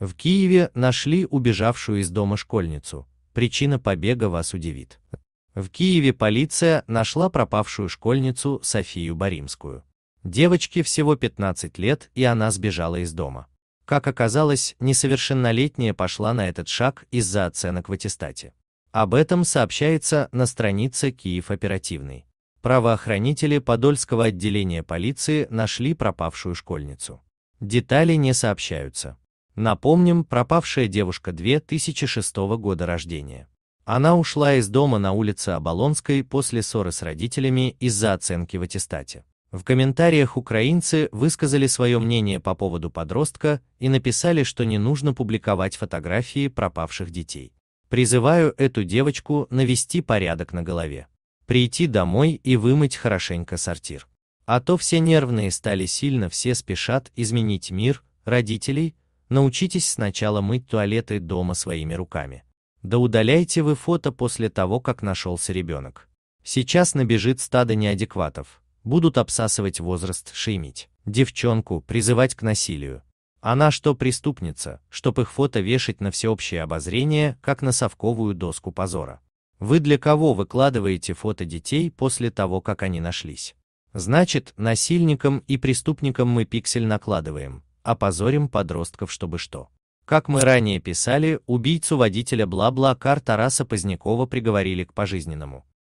В Киеве нашли убежавшую из дома школьницу. Причина побега вас удивит. В Киеве полиция нашла пропавшую школьницу Софию Боримскую. Девочке всего 15 лет, и она сбежала из дома. Как оказалось, несовершеннолетняя пошла на этот шаг из-за оценок в аттестате. Об этом сообщается на странице Киев оперативный. Правоохранители Подольского отделения полиции нашли пропавшую школьницу. Детали не сообщаются. Напомним, пропавшая девушка 2006 года рождения. Она ушла из дома на улице Оболонской после ссоры с родителями из-за оценки в аттестате. В комментариях украинцы высказали свое мнение по поводу подростка и написали, что не нужно публиковать фотографии пропавших детей. Призываю эту девочку навести порядок на голове. Прийти домой и вымыть хорошенько сортир. А то все нервные стали сильно, все спешат изменить мир, родителей, Научитесь сначала мыть туалеты дома своими руками. Да удаляйте вы фото после того, как нашелся ребенок. Сейчас набежит стадо неадекватов. Будут обсасывать возраст, шимить Девчонку, призывать к насилию. Она что преступница, чтоб их фото вешать на всеобщее обозрение, как на совковую доску позора. Вы для кого выкладываете фото детей после того, как они нашлись? Значит, насильникам и преступникам мы пиксель накладываем, опозорим подростков, чтобы что. Как мы ранее писали, убийцу водителя бла-бла-кар Тараса Позднякова приговорили к пожизненному.